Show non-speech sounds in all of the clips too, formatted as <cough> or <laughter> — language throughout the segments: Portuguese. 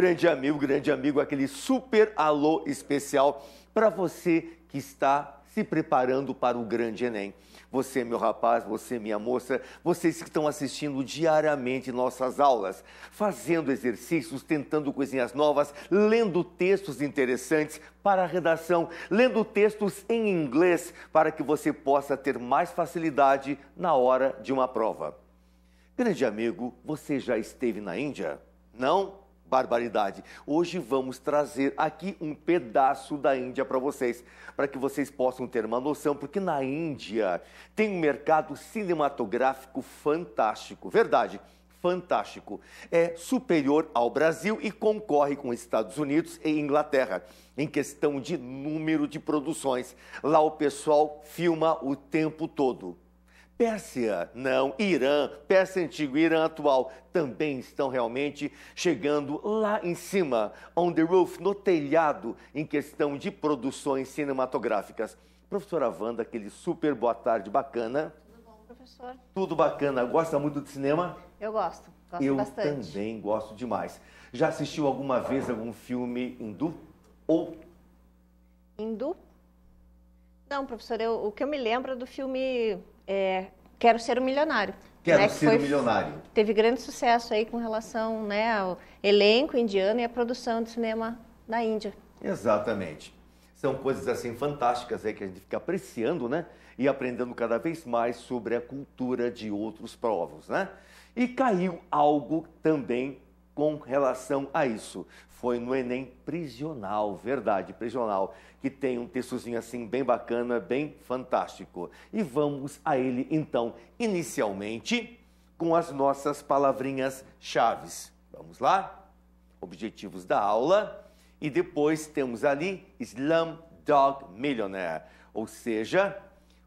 grande amigo, grande amigo, aquele super alô especial para você que está se preparando para o grande Enem. Você, meu rapaz, você, minha moça, vocês que estão assistindo diariamente nossas aulas, fazendo exercícios, tentando coisinhas novas, lendo textos interessantes para a redação, lendo textos em inglês para que você possa ter mais facilidade na hora de uma prova. Grande amigo, você já esteve na Índia? Não? barbaridade. Hoje vamos trazer aqui um pedaço da Índia para vocês, para que vocês possam ter uma noção, porque na Índia tem um mercado cinematográfico fantástico, verdade? Fantástico. É superior ao Brasil e concorre com Estados Unidos e Inglaterra em questão de número de produções. Lá o pessoal filma o tempo todo. Pérsia, não, Irã, Pérsia antiga Irã atual também estão realmente chegando lá em cima, on the roof, no telhado, em questão de produções cinematográficas. Professora Wanda, aquele super boa tarde bacana. Tudo bom, professor? Tudo bacana. Gosta muito de cinema? Eu gosto, gosto Eu bastante. Eu também gosto demais. Já assistiu alguma vez algum filme hindu ou... Hindu? Não, professor, eu, o que eu me lembro é do filme é, Quero Ser um Milionário. Quero né, Ser foi, um Milionário. Teve grande sucesso aí com relação né, ao elenco indiano e a produção de cinema na Índia. Exatamente. São coisas assim fantásticas aí que a gente fica apreciando, né? E aprendendo cada vez mais sobre a cultura de outros povos, né? E caiu algo também com relação a isso foi no Enem Prisional, verdade, Prisional, que tem um textozinho assim bem bacana, bem fantástico. E vamos a ele então, inicialmente, com as nossas palavrinhas chaves. Vamos lá? Objetivos da aula. E depois temos ali Slam Dog Millionaire, ou seja,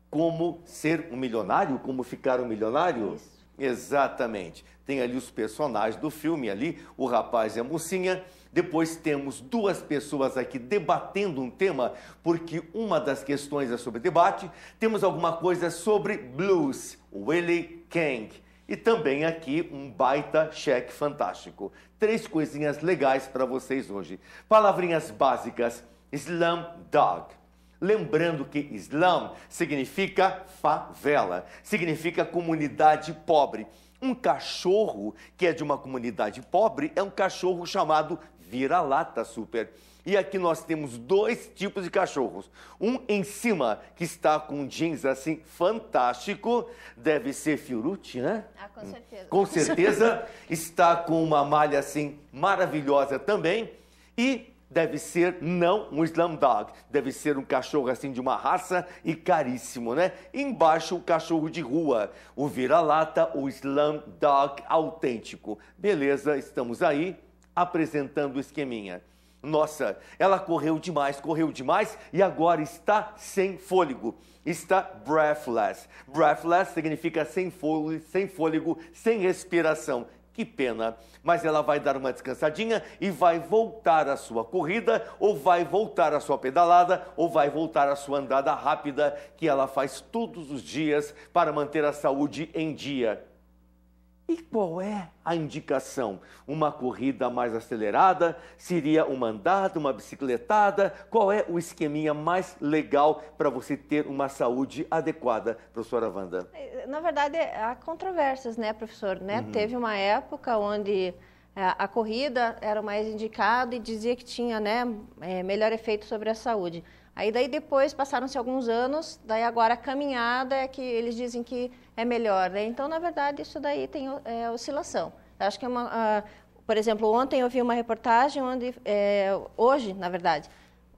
como ser um milionário, como ficar um milionário. Isso. Exatamente. Tem ali os personagens do filme ali, o rapaz e a mocinha depois temos duas pessoas aqui debatendo um tema, porque uma das questões é sobre debate. Temos alguma coisa sobre blues, Willie Kang. E também aqui um baita cheque fantástico. Três coisinhas legais para vocês hoje. Palavrinhas básicas: Slam Dog. Lembrando que Islam significa favela, significa comunidade pobre. Um cachorro que é de uma comunidade pobre é um cachorro chamado vira-lata super. E aqui nós temos dois tipos de cachorros. Um em cima, que está com jeans assim fantástico, deve ser Fiorucci, né? Ah, com certeza. Com certeza <laughs> está com uma malha assim maravilhosa também. E deve ser não um slam dog, deve ser um cachorro assim de uma raça e caríssimo, né? Embaixo o cachorro de rua, o vira-lata, o slam dog autêntico. Beleza, estamos aí apresentando o esqueminha. Nossa, ela correu demais, correu demais e agora está sem fôlego. Está breathless. Breathless significa sem fôlego, sem, fôlego, sem respiração. Que pena. Mas ela vai dar uma descansadinha e vai voltar à sua corrida, ou vai voltar à sua pedalada, ou vai voltar à sua andada rápida que ela faz todos os dias para manter a saúde em dia e qual é a indicação? Uma corrida mais acelerada? Seria uma andada, uma bicicletada? Qual é o esqueminha mais legal para você ter uma saúde adequada, professora Wanda? É, na verdade, há controvérsias, né, professor? Né? Uhum. Teve uma época onde é, a corrida era o mais indicado e dizia que tinha né, é, melhor efeito sobre a saúde. Aí daí depois passaram-se alguns anos, daí agora a caminhada é que eles dizem que é melhor. Né? Então, na verdade, isso daí tem é, oscilação. Eu acho que é uma, uh, por exemplo, ontem eu vi uma reportagem onde, é, hoje, na verdade,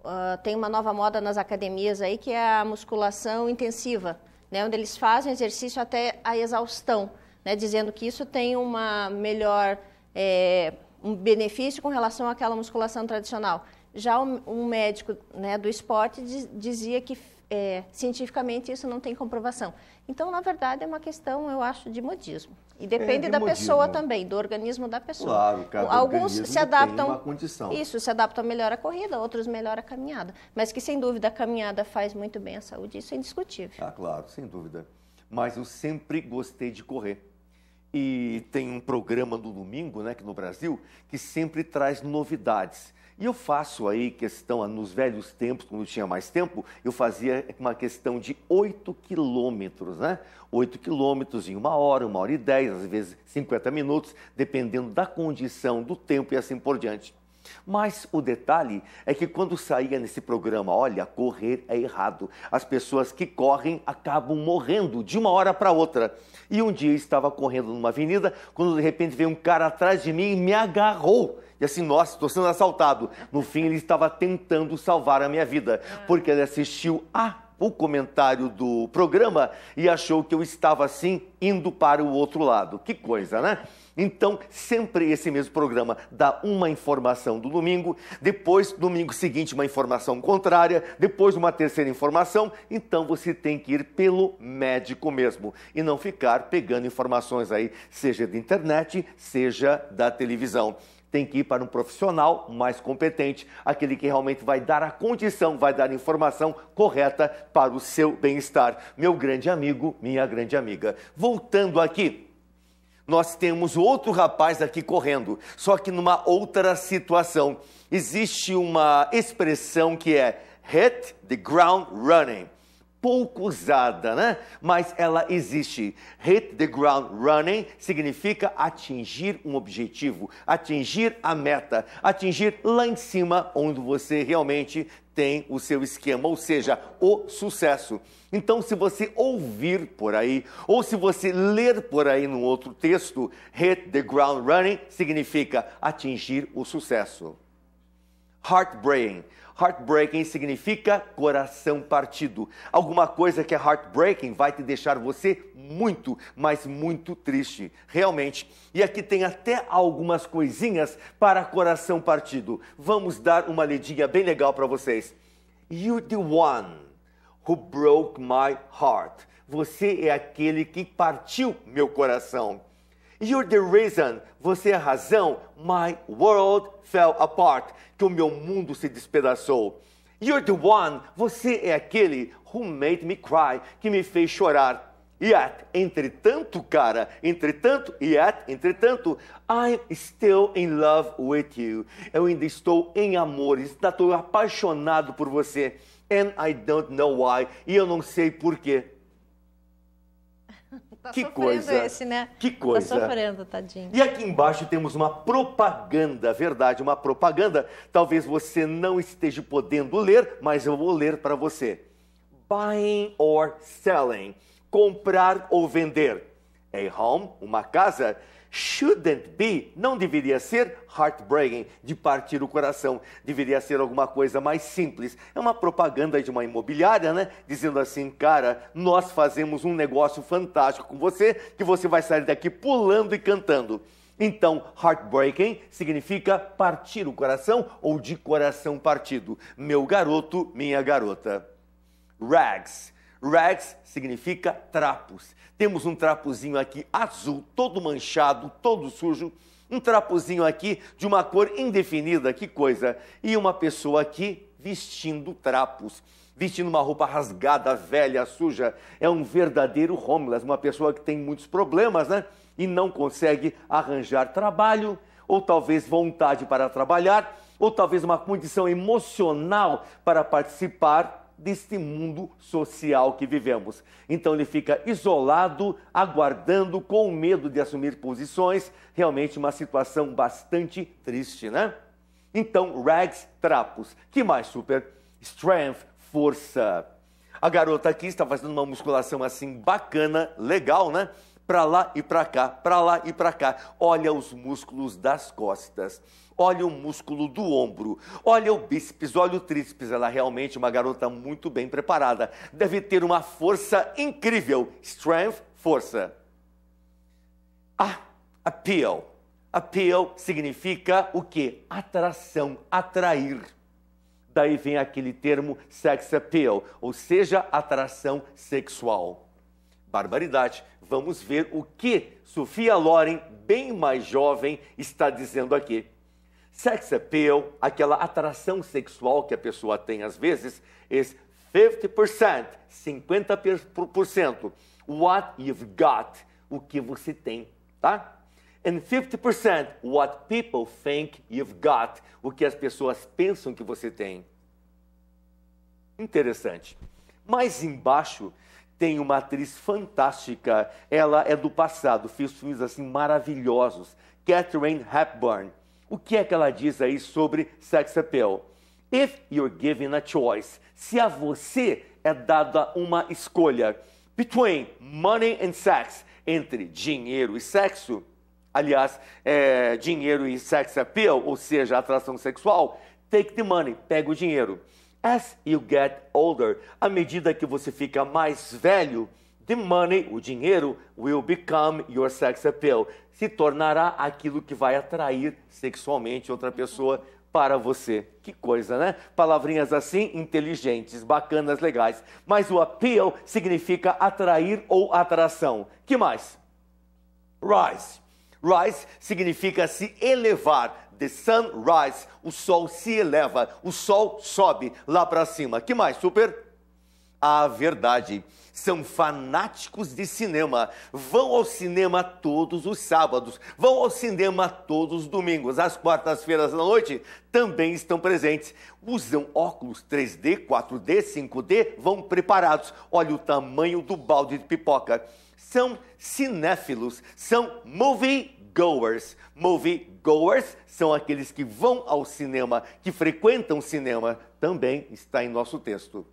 uh, tem uma nova moda nas academias aí que é a musculação intensiva, né? onde eles fazem exercício até a exaustão, né? dizendo que isso tem uma melhor é, um benefício com relação àquela musculação tradicional. Já um médico né, do esporte dizia que é, cientificamente isso não tem comprovação. Então, na verdade, é uma questão, eu acho, de modismo. E depende é, de da modismo. pessoa né? também, do organismo da pessoa. Claro, cada Alguns se adaptam. Tem uma condição. Isso, se adaptam melhor à corrida, outros melhor à caminhada. Mas que, sem dúvida, a caminhada faz muito bem à saúde, isso é indiscutível. Ah, claro, sem dúvida. Mas eu sempre gostei de correr. E tem um programa no domingo, né, aqui no Brasil, que sempre traz novidades. E eu faço aí questão, nos velhos tempos, quando tinha mais tempo, eu fazia uma questão de 8 quilômetros, né? 8 quilômetros em uma hora, uma hora e 10, às vezes 50 minutos, dependendo da condição, do tempo e assim por diante. Mas o detalhe é que quando saía nesse programa, olha, correr é errado. As pessoas que correm acabam morrendo de uma hora para outra. E um dia eu estava correndo numa avenida, quando de repente veio um cara atrás de mim e me agarrou. E assim, nossa, estou sendo assaltado. No fim, ele estava tentando salvar a minha vida, ah. porque ele assistiu a o comentário do programa e achou que eu estava assim indo para o outro lado. Que coisa, né? Então, sempre esse mesmo programa dá uma informação do domingo, depois, domingo seguinte, uma informação contrária, depois, uma terceira informação. Então, você tem que ir pelo médico mesmo e não ficar pegando informações aí, seja da internet, seja da televisão tem que ir para um profissional mais competente, aquele que realmente vai dar a condição, vai dar a informação correta para o seu bem-estar. Meu grande amigo, minha grande amiga. Voltando aqui, nós temos outro rapaz aqui correndo, só que numa outra situação. Existe uma expressão que é hit the ground running pouco usada, né? Mas ela existe. Hit the ground running significa atingir um objetivo, atingir a meta, atingir lá em cima onde você realmente tem o seu esquema, ou seja, o sucesso. Então, se você ouvir por aí, ou se você ler por aí num outro texto, hit the ground running significa atingir o sucesso. Heartbrain Heartbreaking significa coração partido. Alguma coisa que é heartbreaking vai te deixar você muito, mas muito triste, realmente. E aqui tem até algumas coisinhas para coração partido. Vamos dar uma lidinha bem legal para vocês. You're the one who broke my heart. Você é aquele que partiu meu coração. You're the reason, você é a razão, my world fell apart, que o meu mundo se despedaçou. You're the one, você é aquele who made me cry, que me fez chorar. Yet, entretanto, cara, entretanto, yet, entretanto, I'm still in love with you. Eu ainda estou em amor, estou apaixonado por você. And I don't know why, e eu não sei porquê. Tá que coisa. Esse, né? Que tá coisa. Tá sofrendo, tadinho. E aqui embaixo temos uma propaganda, verdade, uma propaganda. Talvez você não esteja podendo ler, mas eu vou ler para você. Buying or selling. Comprar ou vender. A é home, uma casa shouldn't be, não deveria ser heartbreaking, de partir o coração. Deveria ser alguma coisa mais simples. É uma propaganda de uma imobiliária, né? Dizendo assim, cara, nós fazemos um negócio fantástico com você que você vai sair daqui pulando e cantando. Então, heartbreaking significa partir o coração ou de coração partido. Meu garoto, minha garota. Rags Rags significa trapos. Temos um trapozinho aqui azul, todo manchado, todo sujo. Um trapozinho aqui de uma cor indefinida, que coisa. E uma pessoa aqui vestindo trapos vestindo uma roupa rasgada, velha, suja. É um verdadeiro homeless, uma pessoa que tem muitos problemas, né? E não consegue arranjar trabalho, ou talvez vontade para trabalhar, ou talvez uma condição emocional para participar deste mundo social que vivemos. Então ele fica isolado, aguardando, com medo de assumir posições, realmente uma situação bastante triste, né? Então, rags, trapos. Que mais, Super? Strength, força. A garota aqui está fazendo uma musculação assim bacana, legal, né? Pra lá e pra cá, pra lá e pra cá. Olha os músculos das costas olha o músculo do ombro, olha o bíceps, olha o tríceps. Ela é realmente é uma garota muito bem preparada. Deve ter uma força incrível. Strength, força. Ah, appeal. Appeal significa o quê? Atração, atrair. Daí vem aquele termo sex appeal, ou seja, atração sexual. Barbaridade. Vamos ver o que Sofia Loren, bem mais jovem, está dizendo aqui. Sex appeal, aquela atração sexual que a pessoa tem às vezes, is 50%, 50%. What you've got, o que você tem, tá? And 50% what people think you've got, o que as pessoas pensam que você tem. Interessante. Mais embaixo tem uma atriz fantástica. Ela é do passado, fez filmes assim maravilhosos. Catherine Hepburn. O que é que ela diz aí sobre sex appeal? If you're given a choice, se a você é dada uma escolha between money and sex, entre dinheiro e sexo, aliás, é, dinheiro e sex appeal, ou seja, atração sexual, take the money, pega o dinheiro. As you get older, à medida que você fica mais velho, The money, o dinheiro, will become your sex appeal. Se tornará aquilo que vai atrair sexualmente outra pessoa para você. Que coisa, né? Palavrinhas assim, inteligentes, bacanas, legais. Mas o appeal significa atrair ou atração. Que mais? Rise. Rise significa se elevar. The sun rise. O sol se eleva. O sol sobe lá para cima. Que mais? Super? A verdade. São fanáticos de cinema. Vão ao cinema todos os sábados, vão ao cinema todos os domingos. Às quartas-feiras da noite também estão presentes. Usam óculos 3D, 4D, 5D, vão preparados. Olha o tamanho do balde de pipoca. São cinéfilos, são movie goers. Movie goers são aqueles que vão ao cinema, que frequentam cinema. Também está em nosso texto.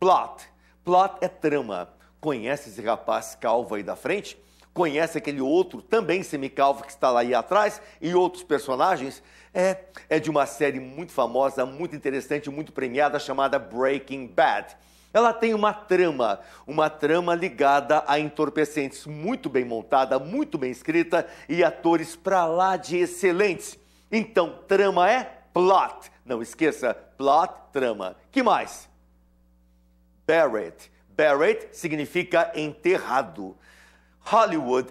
Plot. Plot é trama. Conhece esse rapaz calvo aí da frente? Conhece aquele outro também semicalvo que está lá aí atrás e outros personagens? É, é de uma série muito famosa, muito interessante, muito premiada chamada Breaking Bad. Ela tem uma trama, uma trama ligada a entorpecentes muito bem montada, muito bem escrita e atores para lá de excelentes. Então, trama é plot. Não esqueça, plot, trama. Que mais? Buried. Buried significa enterrado. Hollywood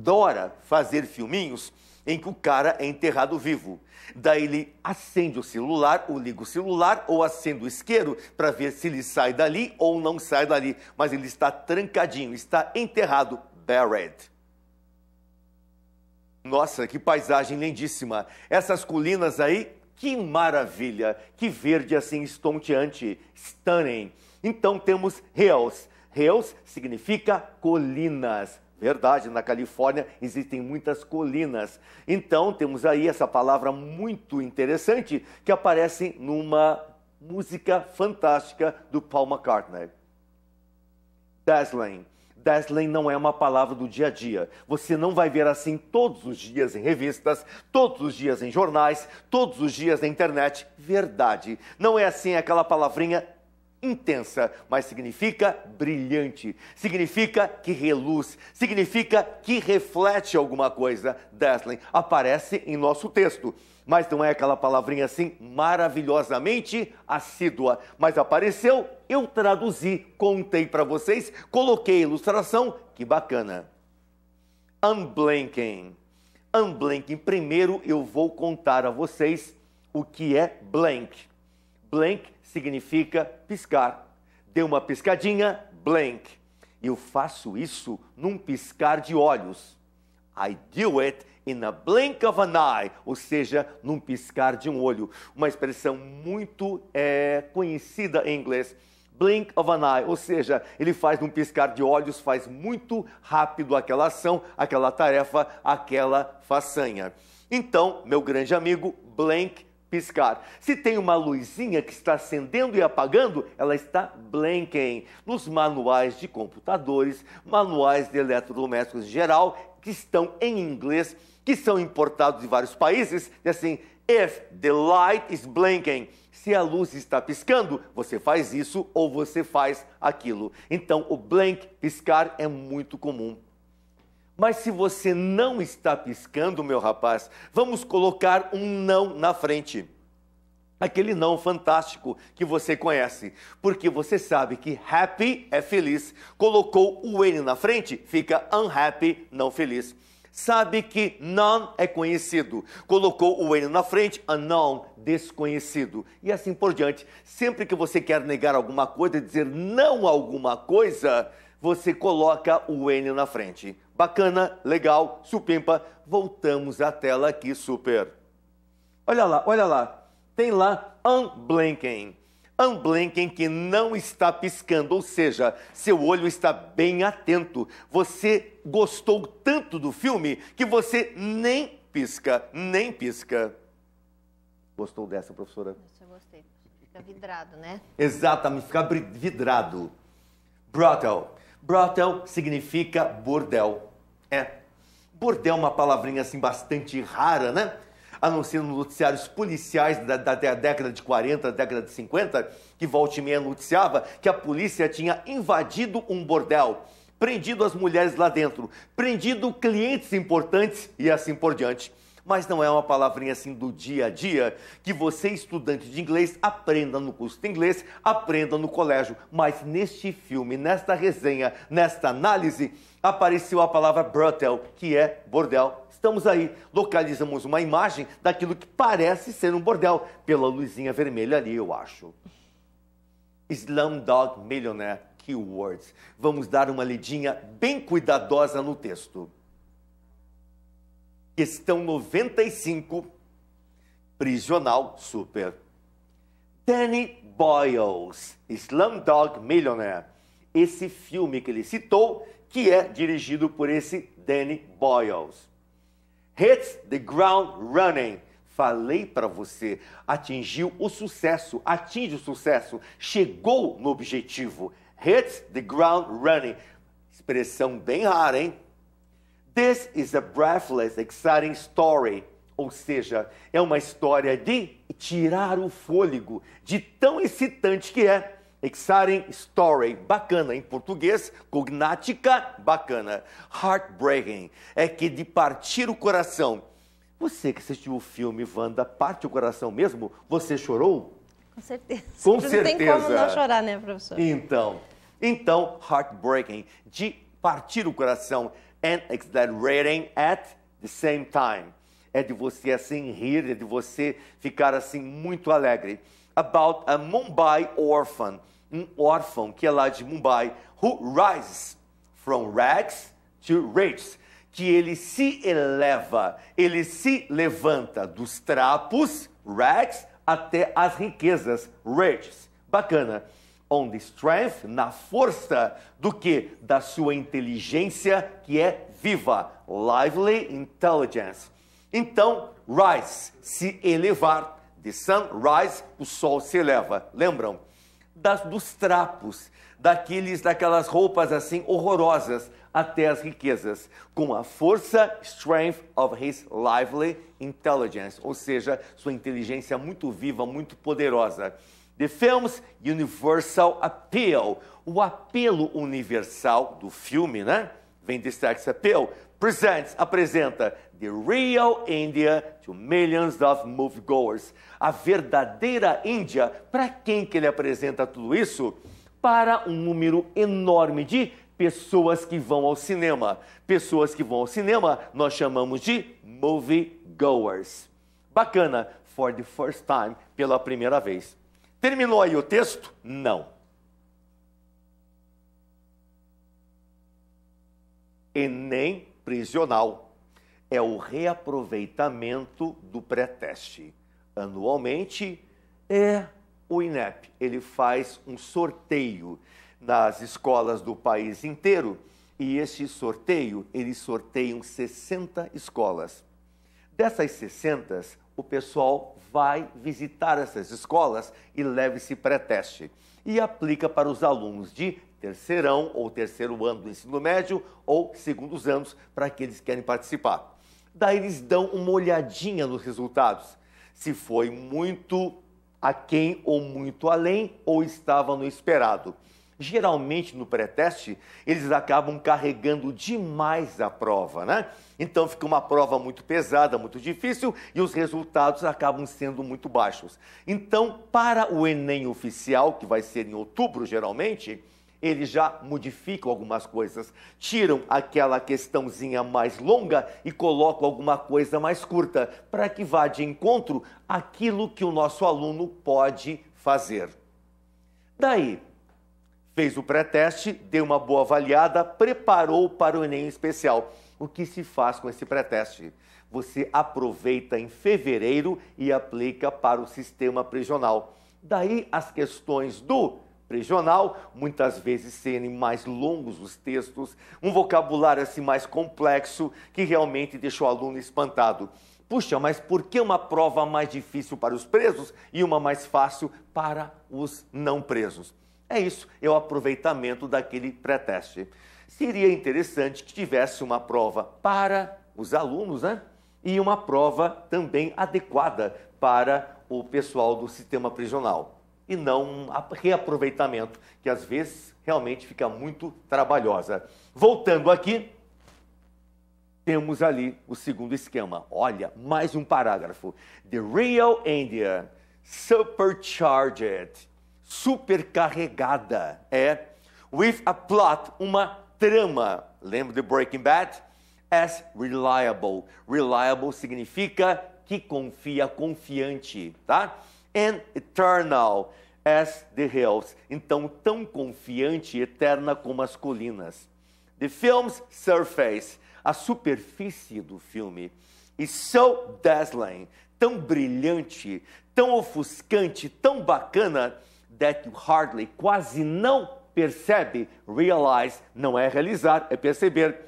adora fazer filminhos em que o cara é enterrado vivo. Daí ele acende o celular, ou liga o celular, ou acende o isqueiro para ver se ele sai dali ou não sai dali. Mas ele está trancadinho, está enterrado, buried. Nossa, que paisagem lindíssima! Essas colinas aí, que maravilha! Que verde assim estonteante, stunning! Então temos hills. Hills significa colinas. Verdade, na Califórnia existem muitas colinas. Então temos aí essa palavra muito interessante que aparece numa música fantástica do Paul McCartney. Dazzling. Dazzling não é uma palavra do dia a dia. Você não vai ver assim todos os dias em revistas, todos os dias em jornais, todos os dias na internet. Verdade. Não é assim aquela palavrinha intensa, mas significa brilhante, significa que reluz, significa que reflete alguma coisa. Dazzling aparece em nosso texto, mas não é aquela palavrinha assim maravilhosamente assídua, mas apareceu, eu traduzi, contei para vocês, coloquei a ilustração, que bacana. Unblinking. Unblinking, primeiro eu vou contar a vocês o que é blank. Blank significa piscar. Dê uma piscadinha, blank. Eu faço isso num piscar de olhos. I do it in a blink of an eye, ou seja, num piscar de um olho. Uma expressão muito é, conhecida em inglês. Blink of an eye, ou seja, ele faz num piscar de olhos, faz muito rápido aquela ação, aquela tarefa, aquela façanha. Então, meu grande amigo, blank piscar. Se tem uma luzinha que está acendendo e apagando, ela está blinking. Nos manuais de computadores, manuais de eletrodomésticos em geral, que estão em inglês, que são importados de vários países, diz assim: if the light is blinking. Se a luz está piscando, você faz isso ou você faz aquilo. Então, o blink, piscar, é muito comum mas se você não está piscando, meu rapaz, vamos colocar um não na frente. Aquele não fantástico que você conhece, porque você sabe que happy é feliz. Colocou o N na frente, fica unhappy, não feliz. Sabe que non é conhecido. Colocou o N na frente, unknown, desconhecido. E assim por diante. Sempre que você quer negar alguma coisa, dizer não a alguma coisa, você coloca o N na frente. Bacana, legal, supimpa. Voltamos à tela aqui, super. Olha lá, olha lá. Tem lá unblinking. Unblinking que não está piscando, ou seja, seu olho está bem atento. Você gostou tanto do filme que você nem pisca, nem pisca. Gostou dessa, professora? Isso eu gostei. Fica vidrado, né? Exatamente, fica vidrado. Brothel, Brothel significa bordel. É. Bordel é uma palavrinha assim bastante rara, né? A não ser nos noticiários policiais da, da, da década de 40, década de 50, que volta e meia noticiava que a polícia tinha invadido um bordel, prendido as mulheres lá dentro, prendido clientes importantes e assim por diante mas não é uma palavrinha assim do dia a dia que você, estudante de inglês, aprenda no curso de inglês, aprenda no colégio. Mas neste filme, nesta resenha, nesta análise, apareceu a palavra brothel, que é bordel. Estamos aí, localizamos uma imagem daquilo que parece ser um bordel, pela luzinha vermelha ali, eu acho. Slumdog Millionaire Keywords. Vamos dar uma lidinha bem cuidadosa no texto questão 95, prisional super. Danny Boyles, Slumdog Millionaire. Esse filme que ele citou, que é dirigido por esse Danny Boyles. Hits the Ground Running. Falei para você, atingiu o sucesso, atinge o sucesso, chegou no objetivo. Hits the ground running. Expressão bem rara, hein? This is a breathless, exciting story. Ou seja, é uma história de tirar o fôlego, de tão excitante que é. Exciting story, bacana em português, cognática, bacana. Heartbreaking, é que de partir o coração. Você que assistiu o filme Wanda, parte o coração mesmo? Você chorou? Com certeza. Com certeza. Não tem como não chorar, né, professor? Então, então, heartbreaking, de partir o coração and exaggerating at the same time. É de você assim rir, é de você ficar assim muito alegre. About a Mumbai orphan, um órfão que é lá de Mumbai, who rises from rags to riches, que ele se eleva, ele se levanta dos trapos, rags, até as riquezas, riches. Bacana on the strength, na força do que? Da sua inteligência que é viva, lively intelligence. Então, rise, se elevar. The sun rise, o sol se eleva. Lembram? Das, dos trapos, daqueles, daquelas roupas assim horrorosas, até as riquezas, com a força, strength of his lively intelligence, ou seja, sua inteligência muito viva, muito poderosa. The film's universal appeal. O apelo universal do filme, né? Vem de sex appeal. Presents, apresenta The Real India to Millions of Moviegoers. A verdadeira Índia, para quem que ele apresenta tudo isso? Para um número enorme de pessoas que vão ao cinema. Pessoas que vão ao cinema nós chamamos de moviegoers. Bacana, for the first time, pela primeira vez. Terminou aí o texto? Não. Enem prisional é o reaproveitamento do pré-teste. Anualmente é o INEP. Ele faz um sorteio nas escolas do país inteiro e esse sorteio, eles sorteiam 60 escolas. Dessas 60, o pessoal vai visitar essas escolas e leva esse pré-teste e aplica para os alunos de terceirão ou terceiro ano do ensino médio ou segundos anos para aqueles que querem participar. Daí eles dão uma olhadinha nos resultados. Se foi muito aquém ou muito além ou estava no esperado geralmente no pré-teste, eles acabam carregando demais a prova, né? Então fica uma prova muito pesada, muito difícil e os resultados acabam sendo muito baixos. Então, para o Enem oficial, que vai ser em outubro geralmente, eles já modificam algumas coisas, tiram aquela questãozinha mais longa e colocam alguma coisa mais curta, para que vá de encontro aquilo que o nosso aluno pode fazer. Daí, fez o pré-teste, deu uma boa avaliada, preparou para o Enem especial. O que se faz com esse pré-teste? Você aproveita em fevereiro e aplica para o sistema prisional. Daí as questões do prisional, muitas vezes serem mais longos os textos, um vocabulário assim mais complexo que realmente deixou o aluno espantado. Puxa, mas por que uma prova mais difícil para os presos e uma mais fácil para os não presos? É isso, é o aproveitamento daquele pré-teste. Seria interessante que tivesse uma prova para os alunos, né? E uma prova também adequada para o pessoal do sistema prisional. E não um reaproveitamento, que às vezes realmente fica muito trabalhosa. Voltando aqui, temos ali o segundo esquema. Olha, mais um parágrafo. The Real India Supercharged supercarregada. É with a plot, uma trama. Lembra de Breaking Bad? As reliable. Reliable significa que confia, confiante, tá? And eternal as the hills. Então, tão confiante e eterna como as colinas. The film's surface, a superfície do filme, is so dazzling, tão brilhante, tão ofuscante, tão bacana that you hardly, quase não percebe, realize, não é realizar, é perceber,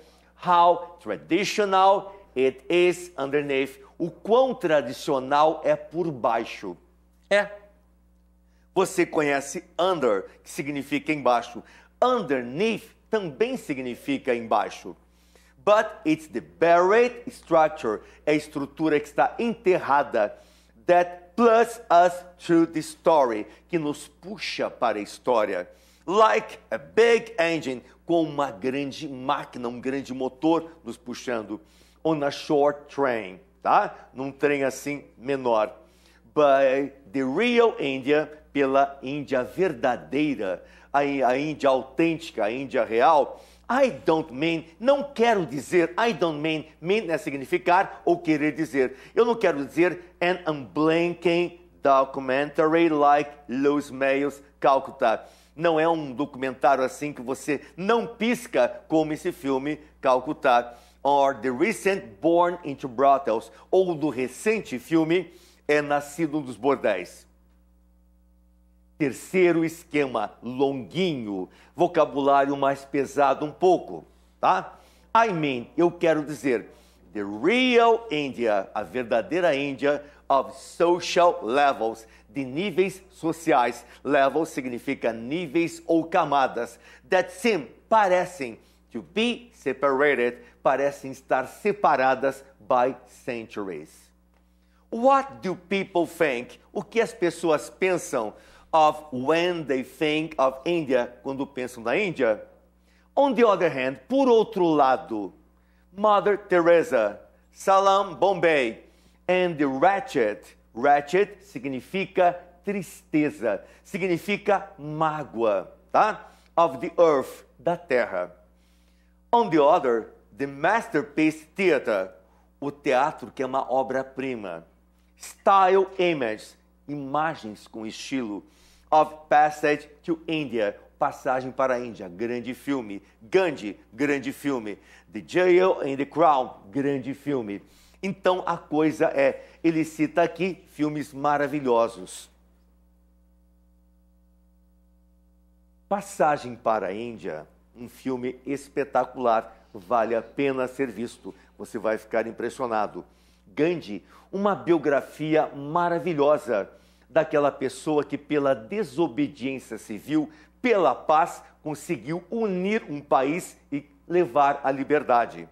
how traditional it is underneath, o quão tradicional é por baixo. É. Você conhece under, que significa embaixo. Underneath também significa embaixo. But it's the buried structure, é a estrutura que está enterrada, that plus us through the story, que nos puxa para a história. Like a big engine, com uma grande máquina, um grande motor nos puxando. On a short train, tá? Num trem assim menor. By the real India, pela Índia verdadeira, a, a Índia autêntica, a Índia real I don't mean, não quero dizer, I don't mean, mean é significar ou querer dizer. Eu não quero dizer an unblinking documentary like Los mails, Calcutta. Não é um documentário assim que você não pisca como esse filme Calcutta. Or The Recent Born into Brothels, ou do recente filme É Nascido dos Bordéis. Terceiro esquema, longuinho, vocabulário mais pesado um pouco, tá? I mean, eu quero dizer, the real India, a verdadeira Índia of social levels, de níveis sociais. Levels significa níveis ou camadas. That seem, parecem, to be separated, parecem estar separadas by centuries. What do people think? O que as pessoas pensam of when they think of India, quando pensam na Índia. On the other hand, por outro lado, Mother Teresa, Salam Bombay and the Ratchet. Ratchet significa tristeza, significa mágoa, tá? Of the earth, da terra. On the other, the masterpiece theater, o teatro que é uma obra-prima. Style images, imagens com estilo of Passage to India, Passagem para a Índia, grande filme. Gandhi, grande filme. The Jail and the Crown, grande filme. Então a coisa é, ele cita aqui filmes maravilhosos. Passagem para a Índia, um filme espetacular, vale a pena ser visto. Você vai ficar impressionado. Gandhi, uma biografia maravilhosa daquela pessoa que, pela desobediência civil, pela paz, conseguiu unir um país e levar à liberdade.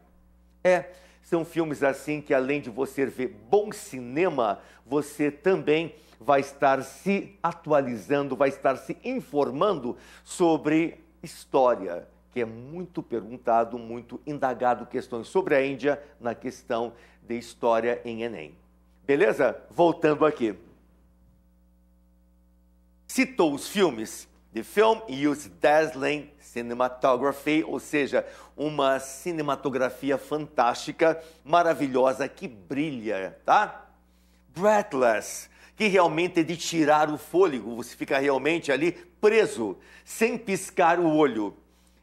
É, são filmes assim que, além de você ver bom cinema, você também vai estar se atualizando, vai estar se informando sobre história, que é muito perguntado, muito indagado questões sobre a Índia na questão de história em Enem. Beleza? Voltando aqui citou os filmes The Film Use Dazzling Cinematography, ou seja, uma cinematografia fantástica, maravilhosa, que brilha, tá? Breathless, que realmente é de tirar o fôlego, você fica realmente ali preso, sem piscar o olho.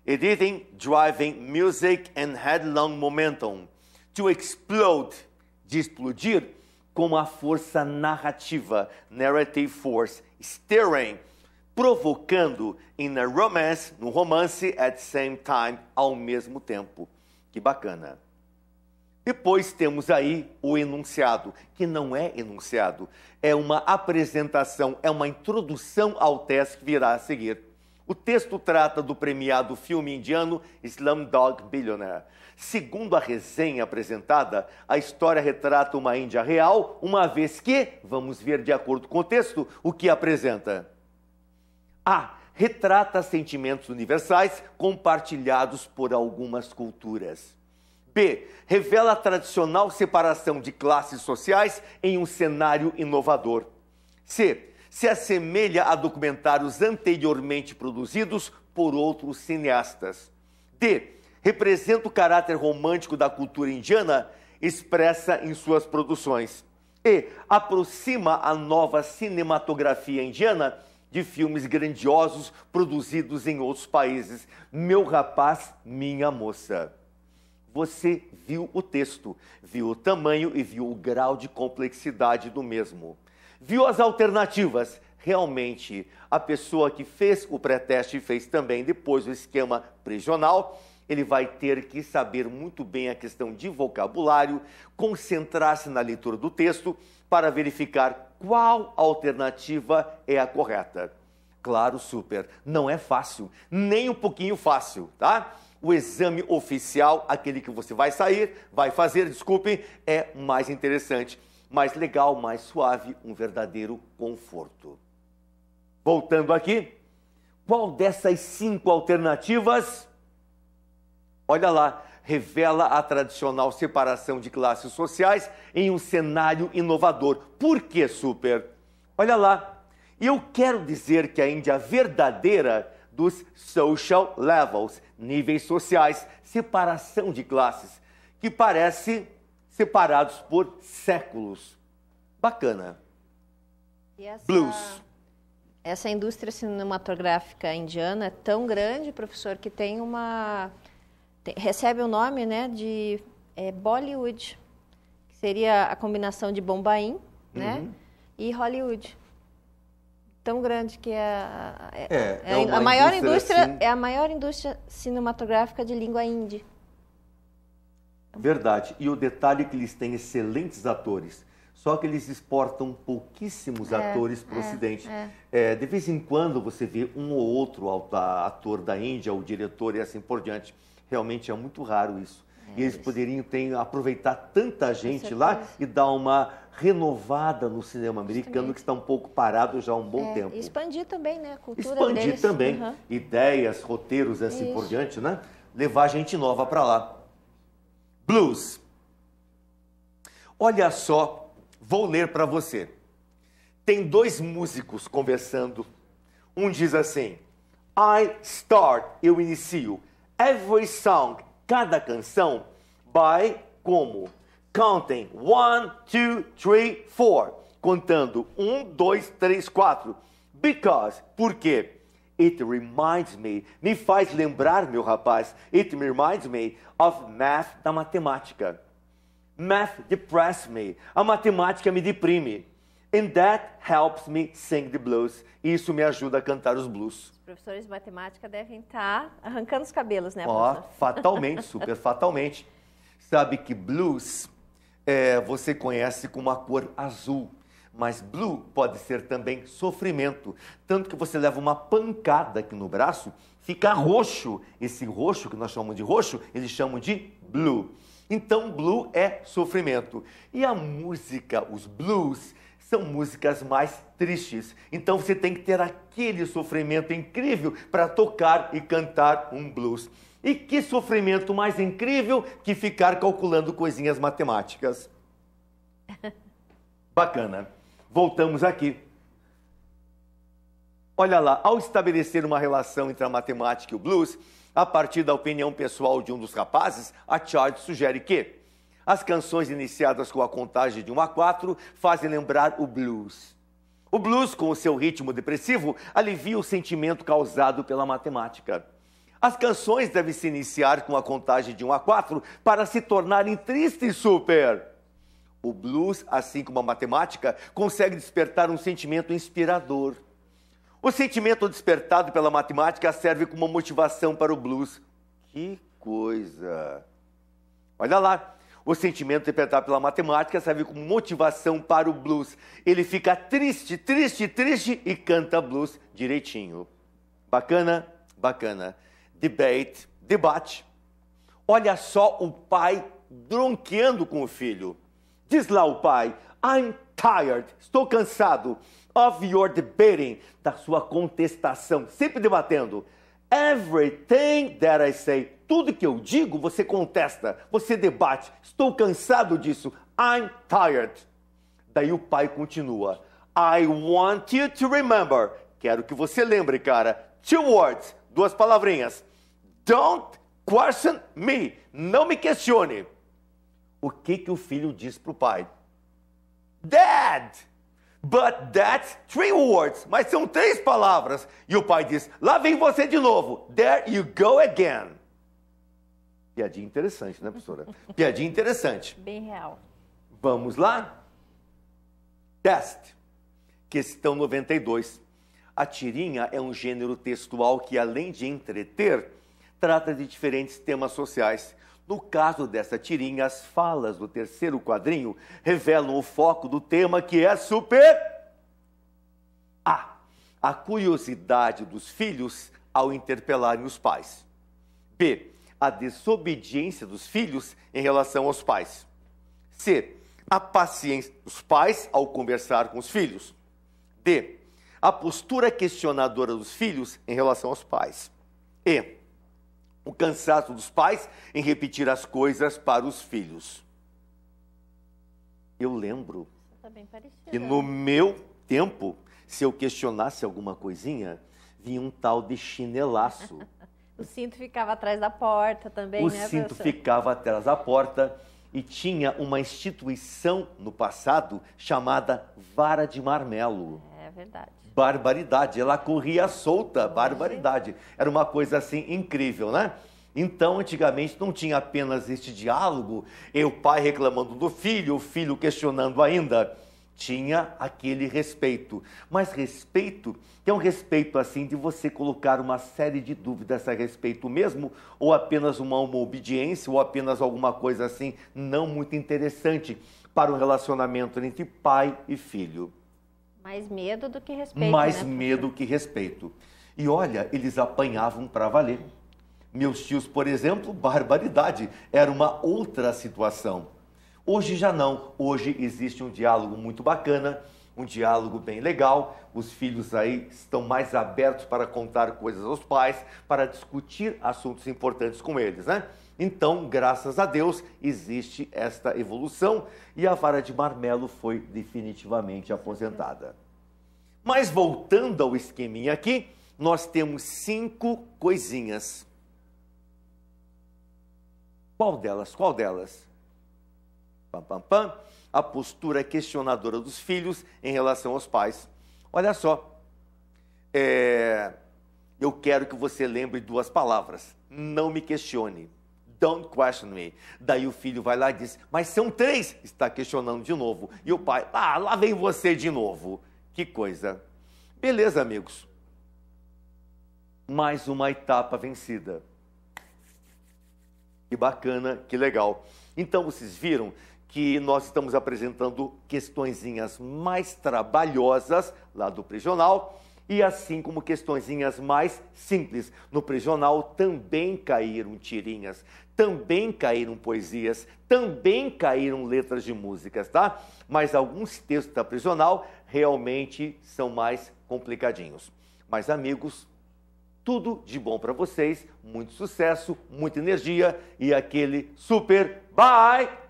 Editing, Driving, Music and Headlong Momentum. To Explode, de explodir, com a força narrativa, Narrative Force stirring, provocando in a romance, no romance at same time, ao mesmo tempo. Que bacana. Depois temos aí o enunciado, que não é enunciado, é uma apresentação, é uma introdução ao teste que virá a seguir. O texto trata do premiado filme indiano Slumdog Billionaire Segundo a resenha apresentada, a história retrata uma Índia real, uma vez que, vamos ver de acordo com o texto, o que apresenta. A. Retrata sentimentos universais compartilhados por algumas culturas. B. Revela a tradicional separação de classes sociais em um cenário inovador. C. Se assemelha a documentários anteriormente produzidos por outros cineastas. D representa o caráter romântico da cultura indiana expressa em suas produções e aproxima a nova cinematografia indiana de filmes grandiosos produzidos em outros países. Meu rapaz, minha moça. Você viu o texto, viu o tamanho e viu o grau de complexidade do mesmo. Viu as alternativas. Realmente, a pessoa que fez o pré-teste fez também depois o esquema prisional ele vai ter que saber muito bem a questão de vocabulário, concentrar-se na leitura do texto para verificar qual alternativa é a correta. Claro, super, não é fácil, nem um pouquinho fácil, tá? O exame oficial, aquele que você vai sair, vai fazer, desculpe, é mais interessante, mais legal, mais suave, um verdadeiro conforto. Voltando aqui, qual dessas cinco alternativas Olha lá, revela a tradicional separação de classes sociais em um cenário inovador. Por que, Super? Olha lá, eu quero dizer que a Índia verdadeira dos social levels, níveis sociais, separação de classes, que parece separados por séculos. Bacana. Essa, Blues. Essa indústria cinematográfica indiana é tão grande, professor, que tem uma recebe o nome né, de é, Bollywood, que seria a combinação de Bombaim né, uhum. né, e Hollywood. Tão grande que é a, é, é, é a, maior indústria, assim. é a maior indústria cinematográfica de língua hindi. Verdade. E o detalhe é que eles têm excelentes atores. Só que eles exportam pouquíssimos é, atores para o é, Ocidente. É. é. de vez em quando você vê um ou outro ator da Índia, o diretor e assim por diante realmente é muito raro isso. É, e eles poderiam ter, aproveitar tanta gente lá e dar uma renovada no cinema americano, que está um pouco parado já há um bom é, tempo. Expandir também, né? A cultura Expandir deles. também. Uhum. Ideias, roteiros assim Isso. por diante, né? Levar gente nova para lá. Blues. Olha só, vou ler para você. Tem dois músicos conversando. Um diz assim: I start, eu inicio every song, cada canção, by como? Counting one, two, three, four. Contando um, dois, três, quatro. Because, porque it reminds me, me faz lembrar, meu rapaz, it reminds me of math da matemática. Math depress me. A matemática me deprime. And that helps me sing the blues. Isso me ajuda a cantar os blues. Os professores de matemática devem estar tá arrancando os cabelos, né, Ó, oh, fatalmente, super fatalmente. Sabe que blues é, você conhece com uma cor azul, mas blue pode ser também sofrimento. Tanto que você leva uma pancada aqui no braço, fica roxo. Esse roxo que nós chamamos de roxo, eles chamam de blue. Então, blue é sofrimento. E a música, os blues, são músicas mais tristes. Então você tem que ter aquele sofrimento incrível para tocar e cantar um blues. E que sofrimento mais incrível que ficar calculando coisinhas matemáticas. <laughs> Bacana. Voltamos aqui. Olha lá, ao estabelecer uma relação entre a matemática e o blues, a partir da opinião pessoal de um dos rapazes, a Charles sugere que as canções iniciadas com a contagem de 1 a 4 fazem lembrar o blues. O blues, com o seu ritmo depressivo, alivia o sentimento causado pela matemática. As canções devem se iniciar com a contagem de 1 a 4 para se tornarem tristes super. O blues, assim como a matemática, consegue despertar um sentimento inspirador. O sentimento despertado pela matemática serve como motivação para o blues. Que coisa! Olha lá, o sentimento interpretado pela matemática serve como motivação para o blues. Ele fica triste, triste, triste e canta blues direitinho. Bacana? Bacana. Debate, debate. Olha só o pai bronqueando com o filho. Diz lá o pai: I'm tired, estou cansado of your debating, da sua contestação, sempre debatendo. Everything that I say, tudo que eu digo, você contesta, você debate. Estou cansado disso. I'm tired. Daí o pai continua. I want you to remember. Quero que você lembre, cara. Two words, duas palavrinhas. Don't question me. Não me questione. O que que o filho diz pro pai? Dad. But that's three words. Mas são três palavras. E o pai diz: "Lá vem você de novo. There you go again." Piadinha interessante, né, professora? Piadinha interessante. Bem real. Vamos lá? Teste. Questão 92. A tirinha é um gênero textual que, além de entreter, trata de diferentes temas sociais. No caso dessa tirinha, as falas do terceiro quadrinho revelam o foco do tema que é super. A. A curiosidade dos filhos ao interpelarem os pais. B a desobediência dos filhos em relação aos pais. C. A paciência dos pais ao conversar com os filhos. D. A postura questionadora dos filhos em relação aos pais. E. O cansaço dos pais em repetir as coisas para os filhos. Eu lembro tá que né? no meu tempo, se eu questionasse alguma coisinha, vinha um tal de chinelaço. <laughs> O cinto ficava atrás da porta também, o né, O cinto professor? ficava atrás da porta e tinha uma instituição no passado chamada vara de marmelo. É verdade. Barbaridade. Ela corria solta, barbaridade. Era uma coisa assim incrível, né? Então, antigamente não tinha apenas este diálogo, e o pai reclamando do filho, o filho questionando ainda tinha aquele respeito. Mas respeito é um respeito assim de você colocar uma série de dúvidas a respeito mesmo, ou apenas uma, uma obediência, ou apenas alguma coisa assim não muito interessante para um relacionamento entre pai e filho. Mais medo do que respeito. Né, Mais né, medo que respeito. E olha, eles apanhavam para valer. Meus tios, por exemplo, <laughs> barbaridade, era uma outra situação. Hoje já não. Hoje existe um diálogo muito bacana, um diálogo bem legal. Os filhos aí estão mais abertos para contar coisas aos pais, para discutir assuntos importantes com eles, né? Então, graças a Deus, existe esta evolução e a vara de marmelo foi definitivamente aposentada. Mas voltando ao esqueminha aqui, nós temos cinco coisinhas. Qual delas? Qual delas? pam, pam, pam, a postura é questionadora dos filhos em relação aos pais. Olha só, é, eu quero que você lembre duas palavras. Não me questione. Don't question me. Daí o filho vai lá e diz, mas são três. Está questionando de novo. E o pai, ah, lá vem você de novo. Que coisa. Beleza, amigos. Mais uma etapa vencida. Que bacana, que legal. Então vocês viram que nós estamos apresentando questõezinhas mais trabalhosas lá do prisional e assim como questõezinhas mais simples. No prisional também caíram tirinhas, também caíram poesias, também caíram letras de músicas, tá? Mas alguns textos da prisional realmente são mais complicadinhos. Mas amigos, tudo de bom para vocês, muito sucesso, muita energia e aquele super bye!